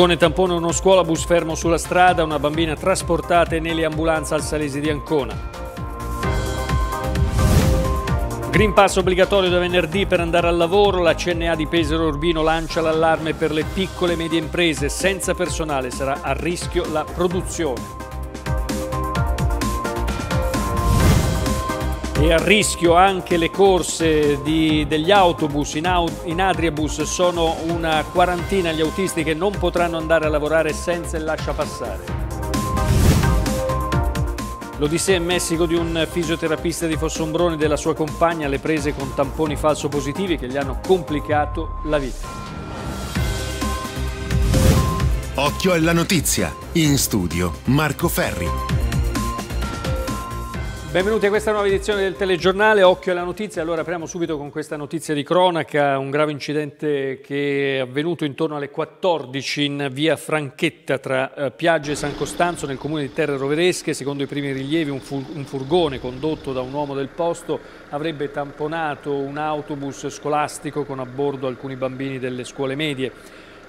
Furgone tampone uno scuolabus fermo sulla strada, una bambina trasportata in eliambulanza al Salesi di Ancona. Green Pass obbligatorio da venerdì per andare al lavoro, la CNA di Pesaro Urbino lancia l'allarme per le piccole e medie imprese, senza personale sarà a rischio la produzione. e a rischio anche le corse di, degli autobus in, aut in Adriabus sono una quarantina gli autisti che non potranno andare a lavorare senza il lasciapassare. passare. L'odissea in Messico di un fisioterapista di Fossombrone e della sua compagna le prese con tamponi falso positivi che gli hanno complicato la vita. Occhio alla notizia. In studio Marco Ferri. Benvenuti a questa nuova edizione del telegiornale, occhio alla notizia, allora apriamo subito con questa notizia di cronaca, un grave incidente che è avvenuto intorno alle 14 in via Franchetta tra eh, Piaggio e San Costanzo nel comune di Terre Roveresche, secondo i primi rilievi un, furgone condotto da un uomo del posto avrebbe tamponato un autobus scolastico con a bordo alcuni bambini delle scuole medie.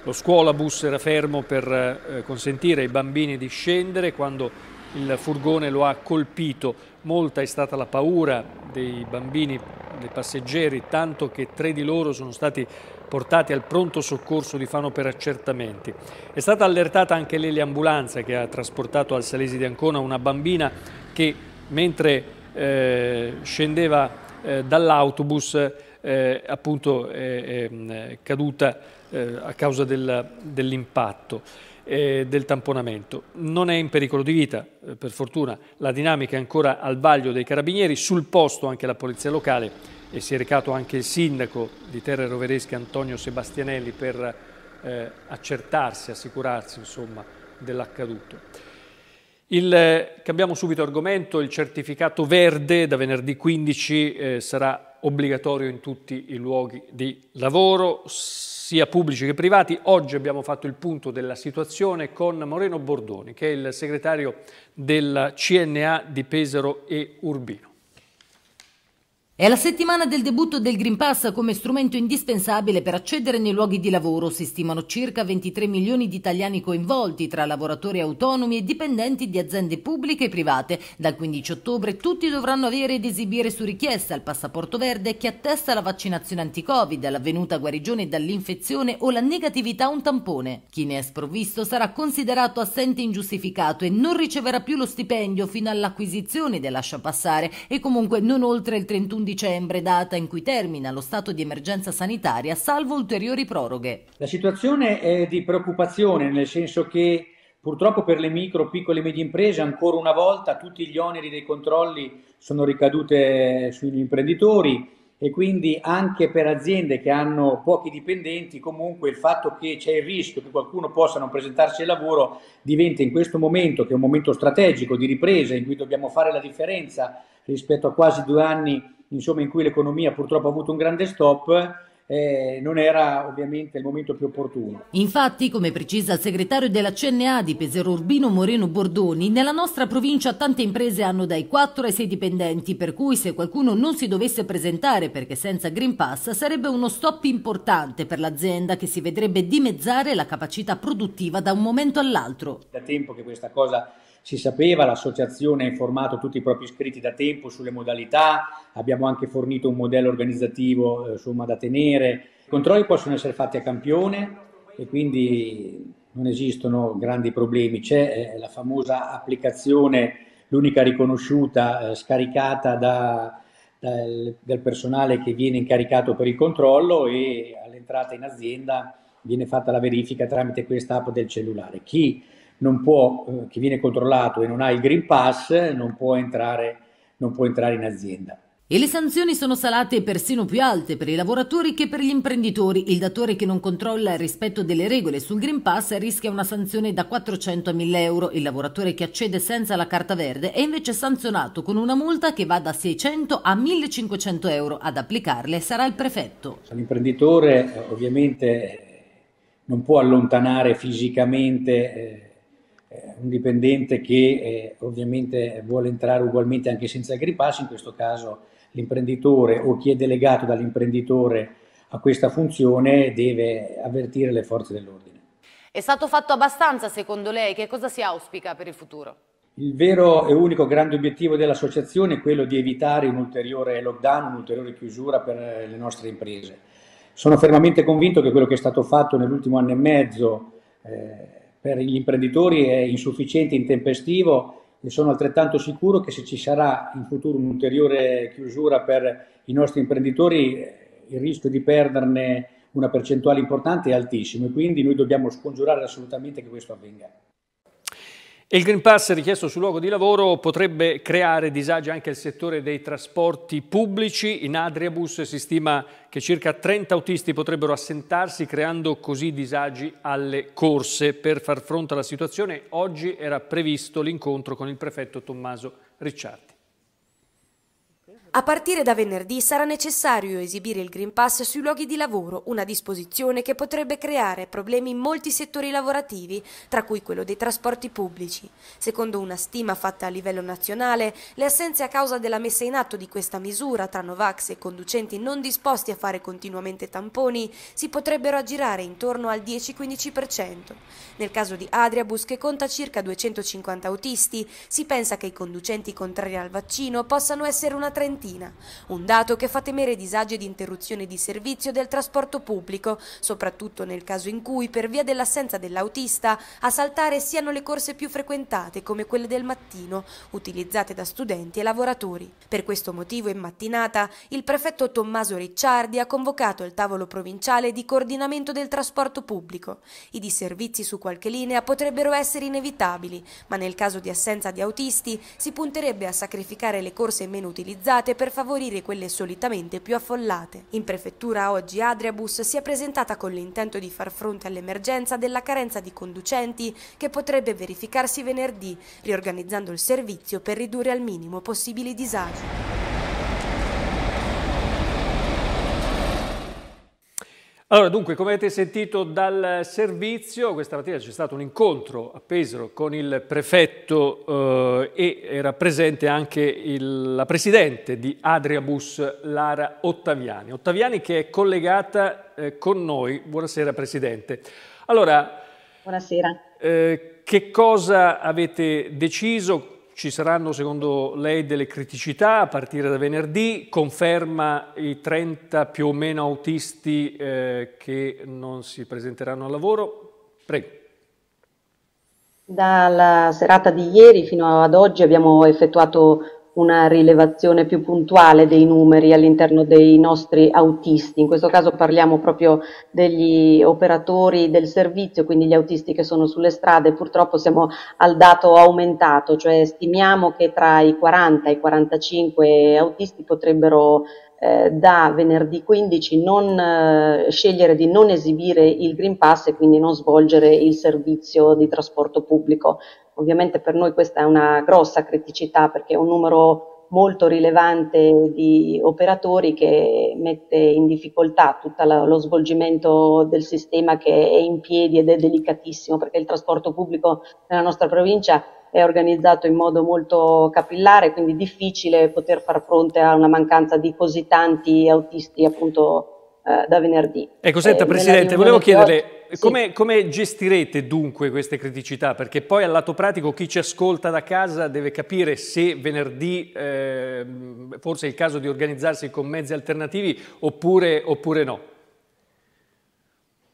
Lo scuolabus era fermo per eh, consentire ai bambini di scendere quando il furgone lo ha colpito. Molta è stata la paura dei bambini, dei passeggeri, tanto che tre di loro sono stati portati al pronto soccorso di Fano per accertamenti. È stata allertata anche Ambulanza che ha trasportato al Salesi di Ancona una bambina che mentre eh, scendeva eh, dall'autobus eh, appunto è, caduta eh, a causa del, dell'impatto eh, del tamponamento. Non è in pericolo di vita, eh, per fortuna la dinamica è ancora al vaglio dei carabinieri, sul posto anche la polizia locale e si è recato anche il sindaco di Terre Roveresche Antonio Sebastianelli per eh, accertarsi, assicurarsi dell'accaduto. Il, eh, cambiamo subito argomento, il certificato verde da venerdì 15 eh, sarà obbligatorio in tutti i luoghi di lavoro sia pubblici che privati. Oggi abbiamo fatto il punto della situazione con Moreno Bordoni, che è il segretario del CNA di Pesaro e Urbino. È la settimana del debutto del Green Pass come strumento indispensabile per accedere nei luoghi di lavoro. Si stimano circa 23 milioni di italiani coinvolti tra lavoratori autonomi e dipendenti di aziende pubbliche e private. Dal 15 ottobre tutti dovranno avere ed esibire su richiesta il passaporto verde che attesta la vaccinazione anti-Covid, l'avvenuta guarigione dall'infezione o la negatività a un tampone. Chi ne è sprovvisto sarà considerato assente ingiustificato e non riceverà più lo stipendio fino all'acquisizione del lascia passare e comunque non oltre il 31 di dicembre, data in cui termina lo stato di emergenza sanitaria, salvo ulteriori proroghe. La situazione è di preoccupazione, nel senso che Purtroppo per le micro, piccole e medie imprese ancora una volta tutti gli oneri dei controlli sono ricadute sugli imprenditori e quindi anche per aziende che hanno pochi dipendenti comunque il fatto che c'è il rischio che qualcuno possa non presentarsi al lavoro diventa in questo momento, che è un momento strategico di ripresa in cui dobbiamo fare la differenza rispetto a quasi due anni insomma, in cui l'economia purtroppo ha avuto un grande stop, eh, non era ovviamente il momento più opportuno. Infatti, come precisa il segretario della CNA di Pesero Urbino Moreno Bordoni, nella nostra provincia tante imprese hanno dai 4 ai 6 dipendenti, per cui se qualcuno non si dovesse presentare perché senza Green Pass sarebbe uno stop importante per l'azienda che si vedrebbe dimezzare la capacità produttiva da un momento all'altro. Da tempo che questa cosa si sapeva, l'associazione ha informato tutti i propri iscritti da tempo sulle modalità, abbiamo anche fornito un modello organizzativo eh, insomma, da tenere. I controlli possono essere fatti a campione e quindi non esistono grandi problemi. C'è eh, la famosa applicazione, l'unica riconosciuta, eh, scaricata da, dal, dal personale che viene incaricato per il controllo e all'entrata in azienda viene fatta la verifica tramite questa app del cellulare. Chi non può, eh, che viene controllato e non ha il Green Pass non può entrare, non può entrare in azienda. E le sanzioni sono salate persino più alte per i lavoratori che per gli imprenditori. Il datore che non controlla il rispetto delle regole sul Green Pass rischia una sanzione da 400 a 1000 euro. Il lavoratore che accede senza la carta verde è invece sanzionato con una multa che va da 600 a 1500 euro. Ad applicarle sarà il prefetto. L'imprenditore ovviamente non può allontanare fisicamente eh, eh, un dipendente che eh, ovviamente vuole entrare ugualmente anche senza il gripasso, in questo caso l'imprenditore o chi è delegato dall'imprenditore a questa funzione deve avvertire le forze dell'ordine. È stato fatto abbastanza secondo lei? Che cosa si auspica per il futuro? Il vero e unico grande obiettivo dell'associazione è quello di evitare un ulteriore lockdown, un'ulteriore chiusura per eh, le nostre imprese. Sono fermamente convinto che quello che è stato fatto nell'ultimo anno e mezzo eh, per gli imprenditori è insufficiente, intempestivo e sono altrettanto sicuro che se ci sarà in futuro un'ulteriore chiusura per i nostri imprenditori il rischio di perderne una percentuale importante è altissimo e quindi noi dobbiamo scongiurare assolutamente che questo avvenga. Il Green Pass richiesto sul luogo di lavoro potrebbe creare disagi anche al settore dei trasporti pubblici. In Adriabus si stima che circa 30 autisti potrebbero assentarsi creando così disagi alle corse. Per far fronte alla situazione oggi era previsto l'incontro con il prefetto Tommaso Ricciardi. A partire da venerdì sarà necessario esibire il Green Pass sui luoghi di lavoro, una disposizione che potrebbe creare problemi in molti settori lavorativi, tra cui quello dei trasporti pubblici. Secondo una stima fatta a livello nazionale, le assenze a causa della messa in atto di questa misura tra Novax e conducenti non disposti a fare continuamente tamponi si potrebbero aggirare intorno al 10-15%. Nel caso di Adriabus, che conta circa 250 autisti, si pensa che i conducenti contrari al vaccino possano essere una trentina cantina, un dato che fa temere disagi ed interruzione di servizio del trasporto pubblico, soprattutto nel caso in cui, per via dell'assenza dell'autista, a saltare siano le corse più frequentate come quelle del mattino, utilizzate da studenti e lavoratori. Per questo motivo in mattinata il prefetto Tommaso Ricciardi ha convocato il tavolo provinciale di coordinamento del trasporto pubblico. I disservizi su qualche linea potrebbero essere inevitabili, ma nel caso di assenza di autisti si punterebbe a sacrificare le corse meno utilizzate utilizzate per favorire quelle solitamente più affollate. In prefettura oggi Adriabus si è presentata con l'intento di far fronte all'emergenza della carenza di conducenti che potrebbe verificarsi venerdì, riorganizzando il servizio per ridurre al minimo possibili disagi. Allora, dunque, come avete sentito dal servizio, questa mattina c'è stato un incontro a Pesaro con il prefetto eh, e era presente anche il, la presidente di Adriabus, Lara Ottaviani. Ottaviani che è collegata eh, con noi. Buonasera, presidente. Allora, Buonasera. Eh, che cosa avete deciso? Ci saranno secondo lei delle criticità a partire da venerdì, conferma i 30 più o meno autisti eh, che non si presenteranno al lavoro? Prego. Dalla serata di ieri fino ad oggi abbiamo effettuato una rilevazione più puntuale dei numeri all'interno dei nostri autisti. In questo caso parliamo proprio degli operatori del servizio, quindi gli autisti che sono sulle strade. Purtroppo siamo al dato aumentato, cioè stimiamo che tra i 40 e i 45 autisti potrebbero eh, da venerdì 15 non, eh, scegliere di non esibire il Green Pass e quindi non svolgere il servizio di trasporto pubblico. Ovviamente per noi questa è una grossa criticità perché è un numero molto rilevante di operatori che mette in difficoltà tutto lo svolgimento del sistema che è in piedi ed è delicatissimo perché il trasporto pubblico nella nostra provincia è organizzato in modo molto capillare, quindi difficile poter far fronte a una mancanza di così tanti autisti appunto eh, da venerdì. Ecco, senta eh, Presidente, volevo chiederle sì. come, come, gestirete dunque queste criticità? Perché poi al lato pratico chi ci ascolta da casa deve capire se venerdì eh, forse è il caso di organizzarsi con mezzi alternativi oppure, oppure no.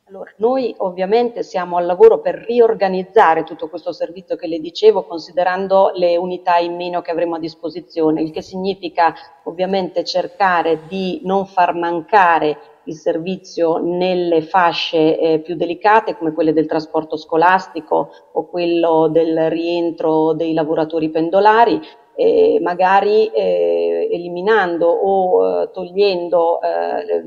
Allora, noi ovviamente siamo al lavoro per riorganizzare tutto questo servizio che le dicevo, considerando le unità in meno che avremo a disposizione, il che significa ovviamente cercare di non far mancare il servizio nelle fasce eh, più delicate come quelle del trasporto scolastico o quello del rientro dei lavoratori pendolari, eh, magari eh, eliminando o eh, togliendo eh,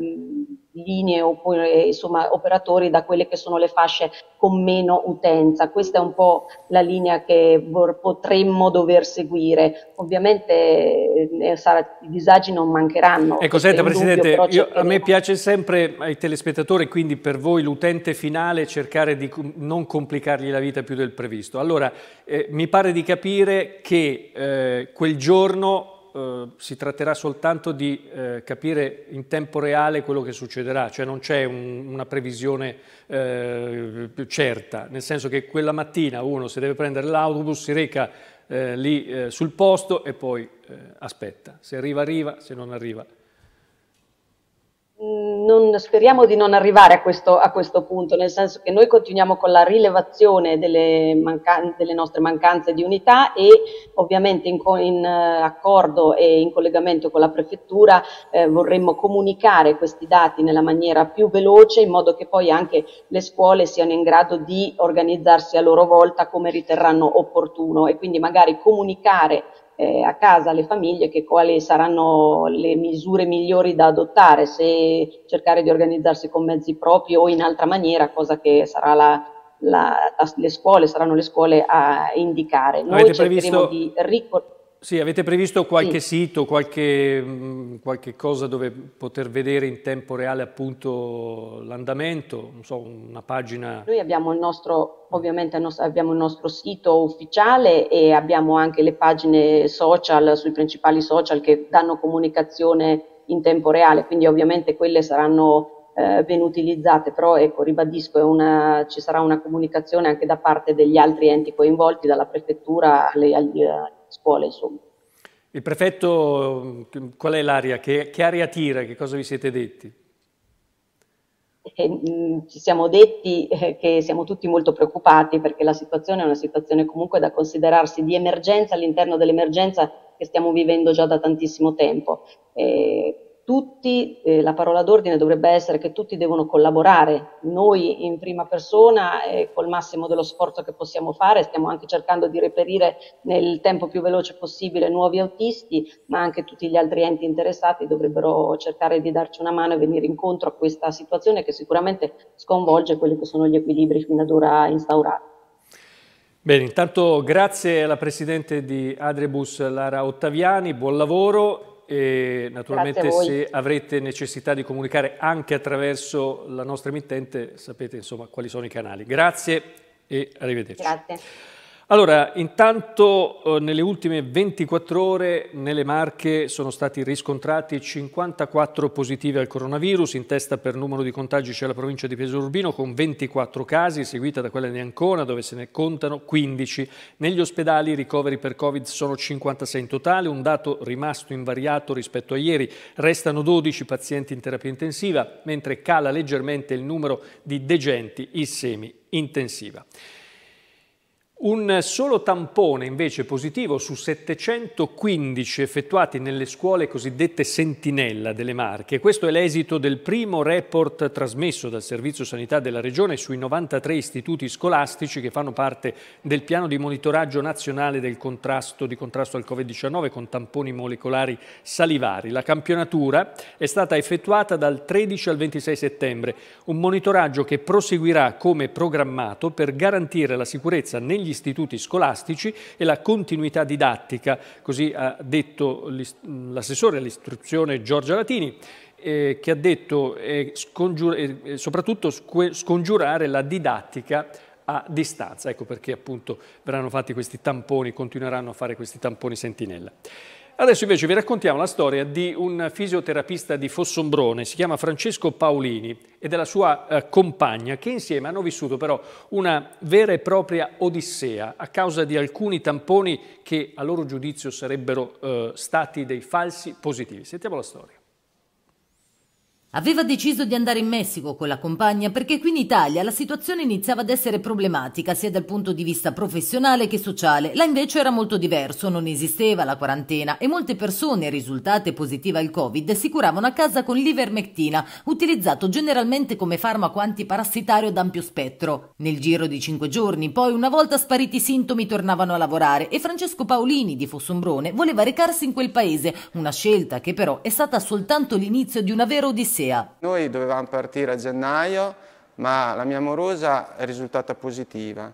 linee oppure insomma, operatori da quelle che sono le fasce con meno utenza. Questa è un po' la linea che potremmo dover seguire. Ovviamente eh, eh, sarà, i disagi non mancheranno. Ecco, senta Presidente, dubbio, io, a me piace sempre ai telespettatori, quindi per voi l'utente finale, cercare di non complicargli la vita più del previsto. Allora, eh, mi pare di capire che eh, quel giorno eh, si tratterà soltanto di eh, capire in tempo reale quello che succederà, cioè non c'è un, una previsione eh, certa, nel senso che quella mattina uno se deve prendere l'autobus, si reca eh, lì eh, sul posto e poi eh, aspetta, se arriva arriva, se non arriva non, speriamo di non arrivare a questo, a questo, punto, nel senso che noi continuiamo con la rilevazione delle, mancan- delle nostre mancanze di unità e ovviamente in, co- in, eh, accordo e in collegamento con la prefettura eh, vorremmo comunicare questi dati nella maniera più veloce in modo che poi anche le scuole siano in grado di organizzarsi a loro volta come riterranno opportuno e quindi magari comunicare eh, a casa alle famiglie che quali saranno le misure migliori da adottare, se cercare di organizzarsi con mezzi propri o in altra maniera, cosa che sarà la, la, la, le scuole, saranno le scuole a indicare. Noi Avete cercheremo previsto... di ricordare sì, avete previsto qualche sì. sito, qualche, mm, qualche, cosa dove poter vedere in tempo reale appunto l'andamento, non so, una pagina? Noi abbiamo il nostro, ovviamente abbiamo il nostro sito ufficiale e abbiamo anche le pagine social, sui principali social che danno comunicazione in tempo reale, quindi ovviamente quelle saranno eh, ben utilizzate, però ecco, ribadisco, una, ci sarà una comunicazione anche da parte degli altri enti coinvolti, dalla prefettura alle, agli scuola. Insomma. Il prefetto, qual è l'aria? Che, che aria tira? Che cosa vi siete detti? Eh, mm, ci siamo detti eh, che siamo tutti molto preoccupati perché la situazione è una situazione comunque da considerarsi di emergenza all'interno dell'emergenza che stiamo vivendo già da tantissimo tempo. E eh, tutti, eh, la parola d'ordine dovrebbe essere che tutti devono collaborare, noi in prima persona eh, col massimo dello sforzo che possiamo fare, stiamo anche cercando di reperire nel tempo più veloce possibile nuovi autisti, ma anche tutti gli altri enti interessati dovrebbero cercare di darci una mano e venire incontro a questa situazione che sicuramente sconvolge quelli che sono gli equilibri fino ad ora instaurati. Bene, intanto grazie alla Presidente di Adrebus, Lara Ottaviani, buon lavoro e naturalmente se avrete necessità di comunicare anche attraverso la nostra emittente sapete insomma quali sono i canali. Grazie e arrivederci. Grazie. Allora, intanto eh, nelle ultime 24 ore nelle Marche sono stati riscontrati 54 positivi al coronavirus, in testa per numero di contagi c'è la provincia di Pesaro Urbino con 24 casi, seguita da quella di Ancona dove se ne contano 15. Negli ospedali i ricoveri per Covid sono 56 in totale, un dato rimasto invariato rispetto a ieri. Restano 12 pazienti in terapia intensiva, mentre cala leggermente il numero di degenti in semi intensiva. Un solo tampone invece positivo su 715 effettuati nelle scuole cosiddette sentinella delle Marche. Questo è l'esito del primo report trasmesso dal Servizio Sanità della Regione sui 93 istituti scolastici che fanno parte del piano di monitoraggio nazionale del contrasto, di contrasto al Covid-19 con tamponi molecolari salivari. La campionatura è stata effettuata dal 13 al 26 settembre, un monitoraggio che proseguirà come programmato per garantire la sicurezza negli gli istituti scolastici e la continuità didattica, così ha detto l'assessore all'istruzione Giorgia Latini, eh, che ha detto eh, scongiur eh, eh, soprattutto scongiurare la didattica a distanza. Ecco perché appunto verranno fatti questi tamponi, continueranno a fare questi tamponi sentinella. Adesso invece vi raccontiamo la storia di un fisioterapista di Fossombrone, si chiama Francesco Paolini e della sua eh, compagna che insieme hanno vissuto però una vera e propria odissea a causa di alcuni tamponi che a loro giudizio sarebbero eh, stati dei falsi positivi. Sentiamo la storia. Aveva deciso di andare in Messico con la compagna perché qui in Italia la situazione iniziava ad essere problematica sia dal punto di vista professionale che sociale. Là invece era molto diverso, non esisteva la quarantena e molte persone risultate positive al Covid si curavano a casa con l'ivermectina, utilizzato generalmente come farmaco antiparassitario ad ampio spettro. Nel giro di cinque giorni, poi, una volta spariti i sintomi, tornavano a lavorare e Francesco Paolini di Fossombrone voleva recarsi in quel paese, una scelta che però è stata soltanto l'inizio di una vera odissea polizia. Noi dovevamo partire a gennaio, ma la mia amorosa è risultata positiva.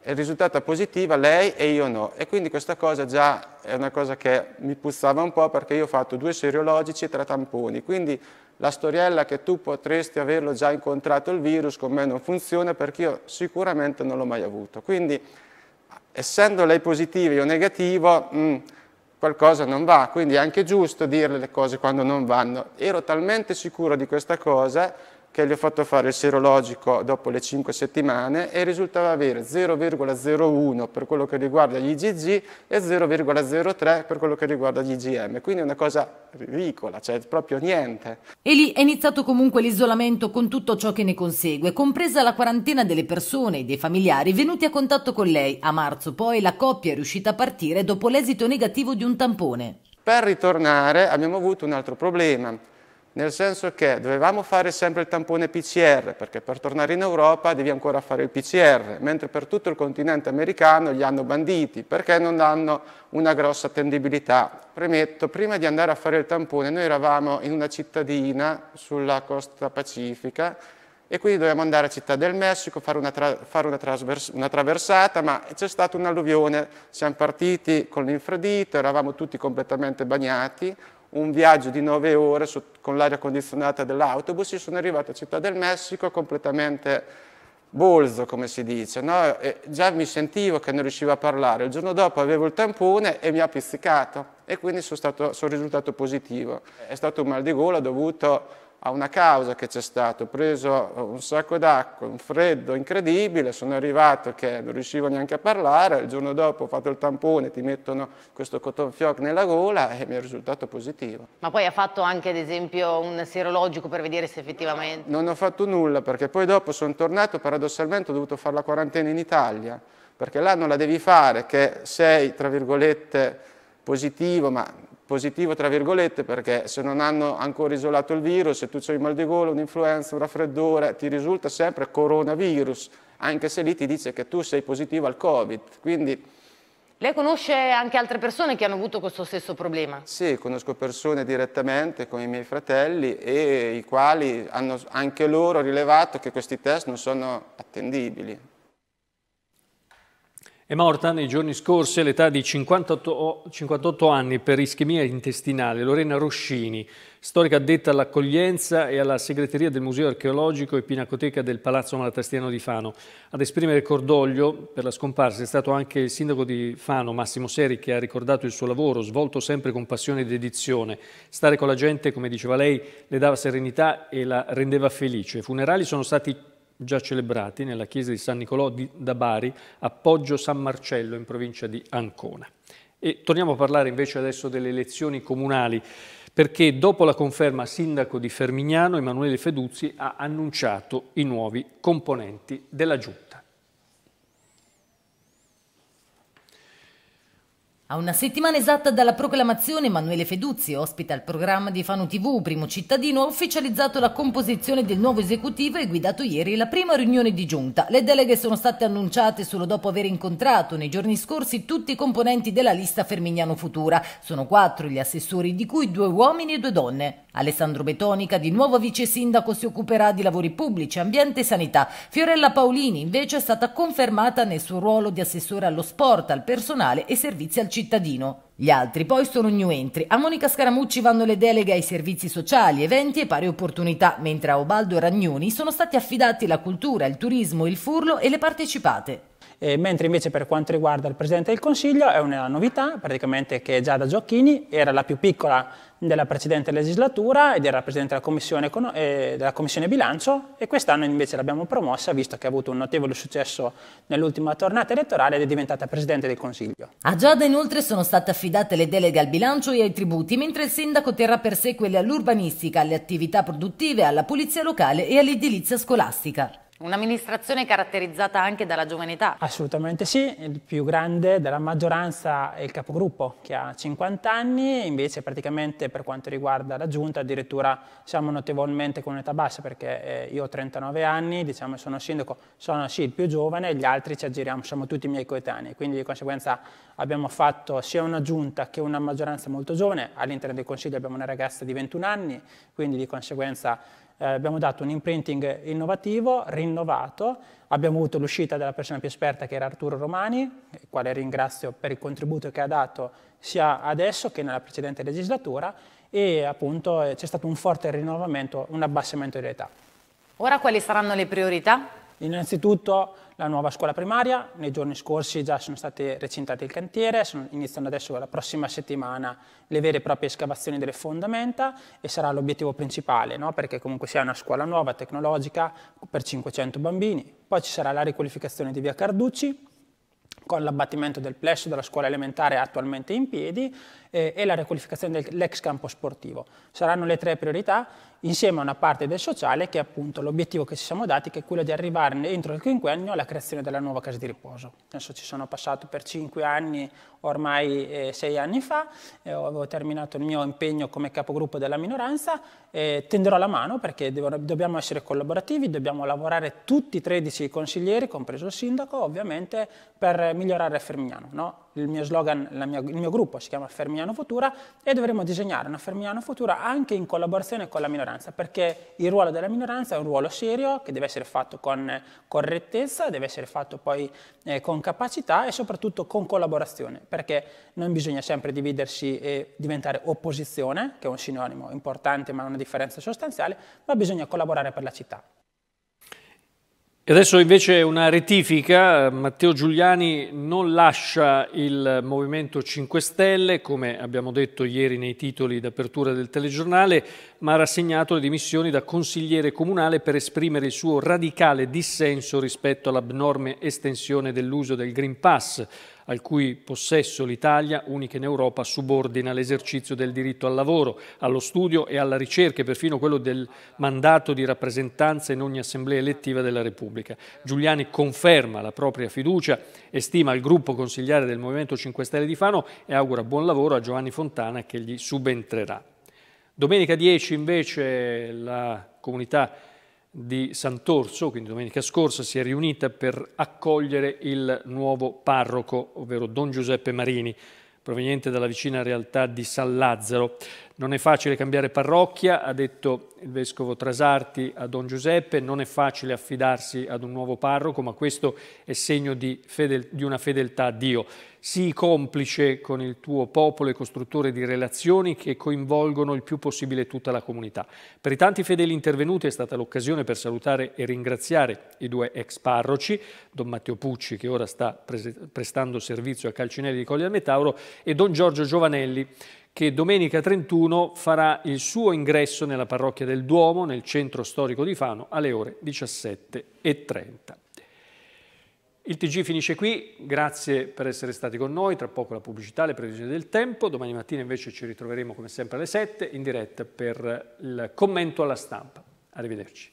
È risultata positiva lei e io no. E quindi questa cosa già è una cosa che mi puzzava un po' perché io ho fatto due seriologici e tre tamponi. Quindi la storiella che tu potresti averlo già incontrato il virus con me non funziona perché io sicuramente non l'ho mai avuto. Quindi essendo lei positiva e io negativo... Mh, mm, qualcosa non va, quindi è anche giusto dirle le cose quando non vanno. Ero talmente sicuro di questa cosa che gli ho fatto fare il serologico dopo le 5 settimane e risultava avere 0,01 per quello che riguarda gli IgG e 0,03 per quello che riguarda gli IgM, quindi è una cosa ridicola, cioè proprio niente. E lì è iniziato comunque l'isolamento con tutto ciò che ne consegue, compresa la quarantena delle persone e dei familiari venuti a contatto con lei. A marzo poi la coppia è riuscita a partire dopo l'esito negativo di un tampone. Per ritornare abbiamo avuto un altro problema, nel senso che dovevamo fare sempre il tampone PCR, perché per tornare in Europa devi ancora fare il PCR, mentre per tutto il continente americano li hanno banditi, perché non hanno una grossa attendibilità. Premetto, prima di andare a fare il tampone, noi eravamo in una cittadina sulla costa pacifica, e quindi dovevamo andare a Città del Messico, fare una, tra fare una, una traversata, ma c'è stata un'alluvione, siamo partiti con l'infradito, eravamo tutti completamente bagnati, un viaggio di nove ore su, con l'aria condizionata dell'autobus, io sono arrivato a Città del Messico completamente bolzo, come si dice, no? già mi sentivo che non riuscivo a parlare, il giorno dopo avevo il tampone e mi ha pizzicato e quindi sono, stato, sono risultato positivo. È stato un mal di gola dovuto a una causa che c'è stato, ho preso eh, un sacco d'acqua, un freddo incredibile, sono arrivato che non riuscivo neanche a parlare, il giorno dopo ho fatto il tampone, ti mettono questo cotton fioc nella gola e mi è risultato positivo. Ma poi ha fatto anche ad esempio un sierologico per vedere se effettivamente... Non ho fatto nulla perché poi dopo sono tornato, paradossalmente ho dovuto fare la quarantena in Italia, perché là non la devi fare che sei, tra virgolette, positivo, ma positivo tra virgolette perché se non hanno ancora isolato il virus, se tu hai mal di gola, un'influenza, un raffreddore, ti risulta sempre coronavirus, anche se lì ti dice che tu sei positivo al Covid. Quindi, lei conosce anche altre persone che hanno avuto questo stesso problema? Sì, conosco persone direttamente come i miei fratelli e i quali hanno anche loro rilevato che questi test non sono attendibili, è morta nei giorni scorsi all'età di 58, 58, anni per ischemia intestinale Lorena Roscini, storica addetta all'accoglienza e alla segreteria del Museo Archeologico e Pinacoteca del Palazzo Malatestiano di Fano. Ad esprimere cordoglio per la scomparsa è stato anche il sindaco di Fano, Massimo Seri, che ha ricordato il suo lavoro, svolto sempre con passione ed edizione. Stare con la gente, come diceva lei, le dava serenità e la rendeva felice. I funerali sono stati già celebrati nella chiesa di San Nicolò di, da Bari a Poggio San Marcello in provincia di Ancona. E torniamo a parlare invece adesso delle elezioni comunali perché dopo la conferma sindaco di Fermignano Emanuele Feduzzi ha annunciato i nuovi componenti della giunta. A una settimana esatta dalla proclamazione, Emanuele Feduzzi, ospite al programma di Fano TV, primo cittadino, ha ufficializzato la composizione del nuovo esecutivo e guidato ieri la prima riunione di giunta. Le deleghe sono state annunciate solo dopo aver incontrato nei giorni scorsi tutti i componenti della lista Fermignano Futura. Sono quattro gli assessori, di cui due uomini e due donne. Alessandro Betonica, di nuovo vice sindaco, si occuperà di lavori pubblici, ambiente e sanità. Fiorella Paolini, invece, è stata confermata nel suo ruolo di assessore allo sport, al personale e servizi al cittadino cittadino. Gli altri poi sono new entry. A Monica Scaramucci vanno le deleghe ai servizi sociali, eventi e pari opportunità, mentre a Obaldo Ragnoni sono stati affidati la cultura, il turismo, il furlo e le partecipate eh, mentre invece per quanto riguarda il Presidente del Consiglio è una novità, praticamente che è già Gioacchini, era la più piccola della precedente legislatura ed era Presidente della Commissione, eh, della commissione Bilancio e quest'anno invece l'abbiamo promossa visto che ha avuto un notevole successo nell'ultima tornata elettorale ed è diventata Presidente del Consiglio. A Giada inoltre sono state affidate le deleghe al bilancio e ai tributi, mentre il Sindaco terrà per sé quelle all'urbanistica, alle attività produttive, alla pulizia locale e all'edilizia scolastica. Un'amministrazione caratterizzata anche dalla giovane età. Assolutamente sì, il più grande della maggioranza è il capogruppo che ha 50 anni, invece praticamente per quanto riguarda la giunta addirittura siamo notevolmente con un'età bassa perché eh, io ho 39 anni, diciamo sono sindaco, sono sì il più giovane, gli altri ci aggiriamo, siamo tutti i miei coetanei, quindi di conseguenza abbiamo fatto sia una giunta che una maggioranza molto giovane, all'interno del Consiglio abbiamo una ragazza di 21 anni, quindi di conseguenza eh, abbiamo dato un imprinting innovativo, rinnovato, abbiamo avuto l'uscita della persona più esperta che era Arturo Romani, il quale ringrazio per il contributo che ha dato sia adesso che nella precedente legislatura e appunto eh, c'è stato un forte rinnovamento, un abbassamento dell'età. Ora quali saranno le priorità? Innanzitutto la nuova scuola primaria, nei giorni scorsi già sono state recintate il cantiere, sono, iniziano adesso la prossima settimana le vere e proprie escavazioni delle fondamenta e sarà l'obiettivo principale, no? perché comunque sia una scuola nuova, tecnologica, per 500 bambini. Poi ci sarà la riqualificazione di via Carducci, con l'abbattimento del plesso della scuola elementare attualmente in piedi eh, e la riqualificazione dell'ex campo sportivo. Saranno le tre priorità insieme a una parte del sociale che è appunto l'obiettivo che ci siamo dati, che è quello di arrivare entro il quinquennio alla creazione della nuova casa di riposo. Adesso ci sono passato per cinque anni, ormai eh, sei anni fa, eh, avevo terminato il mio impegno come capogruppo della minoranza, eh, tenderò la mano perché devo, dobbiamo essere collaborativi, dobbiamo lavorare tutti i 13 consiglieri, compreso il sindaco, ovviamente per migliorare Fermignano. No? il mio slogan, mia, il mio gruppo si chiama Fermiano Futura e dovremo disegnare una Fermiano Futura anche in collaborazione con la minoranza, perché il ruolo della minoranza è un ruolo serio che deve essere fatto con correttezza, deve essere fatto poi eh, con capacità e soprattutto con collaborazione, perché non bisogna sempre dividersi e diventare opposizione, che è un sinonimo importante ma una differenza sostanziale, ma bisogna collaborare per la città. E adesso invece una rettifica, Matteo Giuliani non lascia il Movimento 5 Stelle, come abbiamo detto ieri nei titoli d'apertura del telegiornale, ma ha rassegnato le dimissioni da consigliere comunale per esprimere il suo radicale dissenso rispetto all'abnorme estensione dell'uso del Green Pass al cui possesso l'Italia, unica in Europa, subordina l'esercizio del diritto al lavoro, allo studio e alla ricerca, e perfino quello del mandato di rappresentanza in ogni assemblea elettiva della Repubblica. Giuliani conferma la propria fiducia estima il gruppo consigliare del Movimento 5 Stelle di Fano e augura buon lavoro a Giovanni Fontana che gli subentrerà. Domenica 10 invece la comunità di Sant'Orso, quindi domenica scorsa, si è riunita per accogliere il nuovo parroco, ovvero Don Giuseppe Marini, proveniente dalla vicina realtà di San Lazzaro. Non è facile cambiare parrocchia, ha detto il vescovo Trasarti a Don Giuseppe, non è facile affidarsi ad un nuovo parroco, ma questo è segno di, di una fedeltà a Dio. Sii complice con il tuo popolo e costruttore di relazioni che coinvolgono il più possibile tutta la comunità. Per i tanti fedeli intervenuti è stata l'occasione per salutare e ringraziare i due ex parroci, Don Matteo Pucci che ora sta prestando servizio a Calcinelli di Colli al Metauro e Don Giorgio Giovanelli che domenica 31 farà il suo ingresso nella parrocchia del Duomo, nel centro storico di Fano, alle ore 17.30. Il TG finisce qui, grazie per essere stati con noi, tra poco la pubblicità, le previsioni del tempo, domani mattina invece ci ritroveremo come sempre alle 7 in diretta per il commento alla stampa. Arrivederci.